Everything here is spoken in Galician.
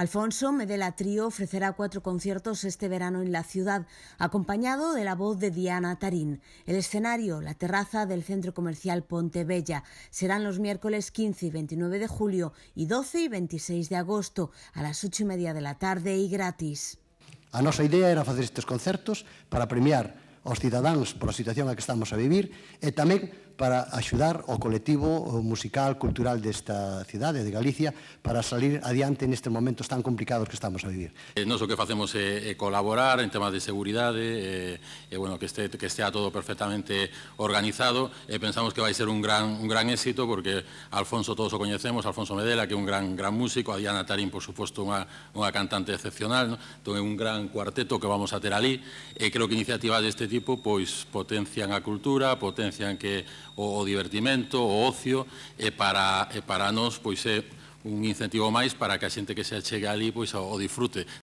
Alfonso Medela Trío ofrecerá cuatro conciertos este verano en la ciudad, acompañado de la voz de Diana Tarín. El escenario, la terraza del centro comercial Ponte Bella, serán los miércoles 15 y 29 de julio y 12 y 26 de agosto a las 8 y media de la tarde y gratis. A nuestra idea era hacer estos concertos para premiar los ciudadanos por la situación la que estamos a vivir e tamén para axudar o colectivo musical, cultural desta cidade de Galicia para salir adiante nestes momentos tan complicados que estamos a vivir. Eh, Nos o que facemos é, é colaborar en temas de seguridade, eh, e, bueno, que, este, que estea todo perfectamente organizado, e pensamos que vai ser un gran, un gran éxito, porque Alfonso todos o coñecemos, Alfonso Medela, que é un gran, gran músico, a Diana Tarín, por suposto, unha, unha cantante excepcional, ¿no? entón é un gran cuarteto que vamos a ter ali, e creo que iniciativas deste tipo pois potencian a cultura, potencian que o, o divertimento, o ocio, e para, e para nos, pois, é un incentivo máis para que a xente que se achegue ali pois, o disfrute